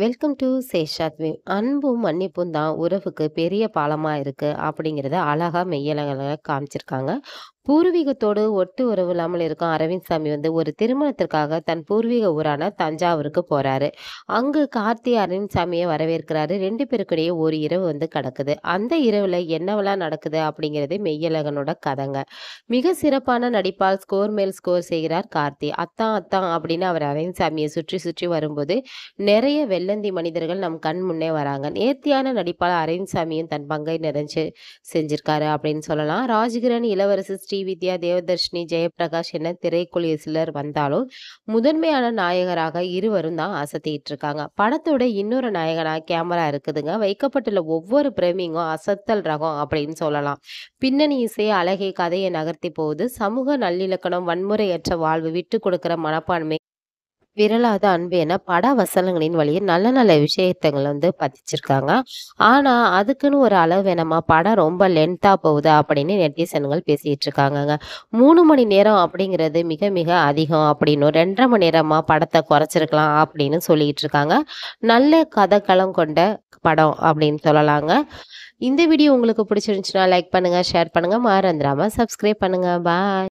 welcome to சேஷாத்வி அன்பும் மன்னிப்பும் தான் உறவுக்கு பெரிய பாலமாக இருக்குது அப்படிங்கிறத அழகாக மெய்யலங்களை காமிச்சிருக்காங்க பூர்வீகத்தோடு ஒட்டு உறவு இல்லாமல் இருக்கும் அரவிந்த் சாமி வந்து ஒரு திருமணத்திற்காக தன் பூர்வீக ஊரான தஞ்சாவூருக்கு போறாரு அங்கு கார்த்தி அரவிந்த் சாமியை வரவேற்கிறாரு ரெண்டு பேருக்குடைய ஒரு இரவு வந்து கிடக்குது அந்த இரவுல என்னவெல்லாம் நடக்குது அப்படிங்கிறது மெய்யலகனோட கதைங்க மிக சிறப்பான நடிப்பால் ஸ்கோர் மேல் ஸ்கோர் செய்கிறார் கார்த்தி அத்தான் அத்தான் அப்படின்னு அவர் அரவிந்த் சாமியை சுற்றி சுற்றி வரும்போது நிறைய வெள்ளந்தி மனிதர்கள் நம் கண் முன்னே வராங்க நேர்த்தியான நடிப்பால் அரவிந்த் சாமியும் தன் பங்கை நிறைஞ்சு செஞ்சிருக்காரு அப்படின்னு சொல்லலாம் ராஜகிரன் இளவரசி ஸ்ரீ ஸ்ரீவித்யா தேவதர்ஷினி ஜெயபிரகாஷ் என திரைக்குழு சிலர் வந்தாலும் முதன்மையான நாயகராக இருவரும் தான் அசத்திட்டு இருக்காங்க படத்தோட இன்னொரு நாயகனாக கேமரா இருக்குதுங்க வைக்கப்பட்டுள்ள ஒவ்வொரு பிரேமிங்கும் அசத்தல் ரகம் அப்படின்னு சொல்லலாம் பின்னணி இசை அழகை கதையை நகர்த்தி போகுது சமூக நல்லிலக்கணம் வன்முறையற்ற வாழ்வு விட்டு கொடுக்கிற மனப்பான்மை விரலாத அன்பு என பட வசனங்களின் வழியே நல்ல நல்ல விஷயத்தங்களை வந்து பதிச்சிருக்காங்க ஆனால் அதுக்குன்னு ஒரு அளவு வேணாமா படம் ரொம்ப லென்த்தாக போகுது அப்படின்னு நெட்டிசன்கள் பேசிட்டு இருக்காங்கங்க மூணு மணி நேரம் அப்படிங்கிறது மிக மிக அதிகம் அப்படின்னு ரெண்டரை மணி நேரமாக படத்தை குறைச்சிருக்கலாம் அப்படின்னு சொல்லிட்டு இருக்காங்க நல்ல கதைக்களம் கொண்ட படம் அப்படின்னு சொல்லலாங்க இந்த வீடியோ உங்களுக்கு பிடிச்சிருந்துச்சுன்னா லைக் பண்ணுங்கள் ஷேர் பண்ணுங்க மறந்துடாமல் சப்ஸ்கிரைப் பண்ணுங்கள் பாய்